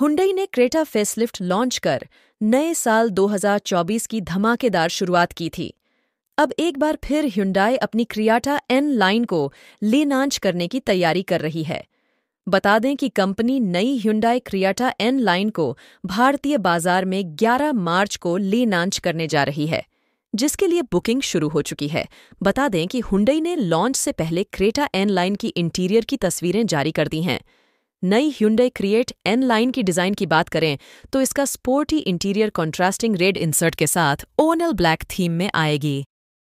Hyundai ने Creta facelift launch कर नए साल 2024 की धमाकेदार शुरुआत की थी अब एक बार फिर ह्युंडाई अपनी क्रियाटा एन लाइन को लेनांच करने की तैयारी कर रही है बता दें कि कंपनी नई ह्युंडाई क्रियाटा एन लाइन को भारतीय बाजार में 11 मार्च को लेनांच करने जा रही है जिसके लिए बुकिंग शुरू हो चुकी है बता दें कि हुंडई ने लॉन्च से पहले क्रेटा एन लाइन की इंटीरियर की तस्वीरें जारी कर दी हैं नई ह्यूडई क्रिएट एन लाइन की डिज़ाइन की बात करें तो इसका sporty interior contrasting red insert के साथ ओनल ब्लैक थीम में आएगी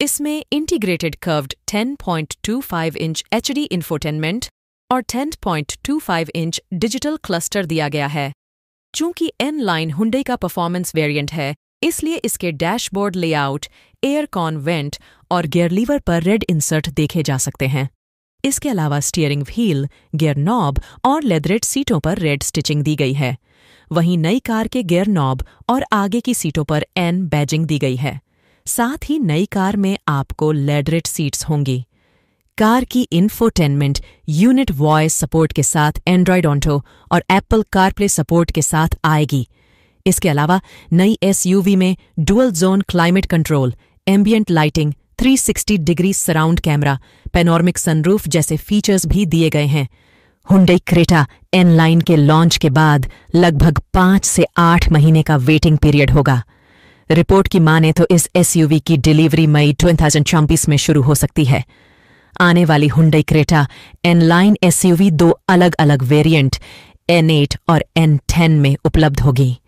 इसमें integrated curved 10.25 inch H D infotainment और 10.25 इंच डिजिटल क्लस्टर दिया गया है चूंकि एन लाइन हुडई का परफॉर्मेंस वेरिएंट है इसलिए इसके डैशबोर्ड लेआउट एयर वेंट और गेयरलीवर पर रेड इंसर्ट देखे जा सकते हैं इसके अलावा स्टीयरिंग व्हील गियर नॉब और लेदरेट सीटों पर रेड स्टिचिंग दी गई है वहीं नई कार के गियर नॉब और आगे की सीटों पर एन बैजिंग दी गई है साथ ही नई कार में आपको लेडरेट सीट्स होंगी कार की इन्फोटेनमेंट यूनिट वॉयस सपोर्ट के साथ एंड्रॉयड ऑन्टो और एप्पल कारप्ले सपोर्ट के साथ आएगी इसके अलावा नई एसयूवी में dual zone climate control ambient lighting 360 degree surround camera panoramic sunroof जैसे फीचर्स भी दिए गए हैं हुंडई क्रेटा एन लाइन के लॉन्च के बाद लगभग पांच से आठ महीने का वेटिंग पीरियड होगा रिपोर्ट की माने तो इस एसयूवी की डिलीवरी मई ट्वेंटी में शुरू हो सकती है आने वाली Hyundai Creta N line SUV दो अलग अलग वेरिएंट एन एट और एन टेन में उपलब्ध होगी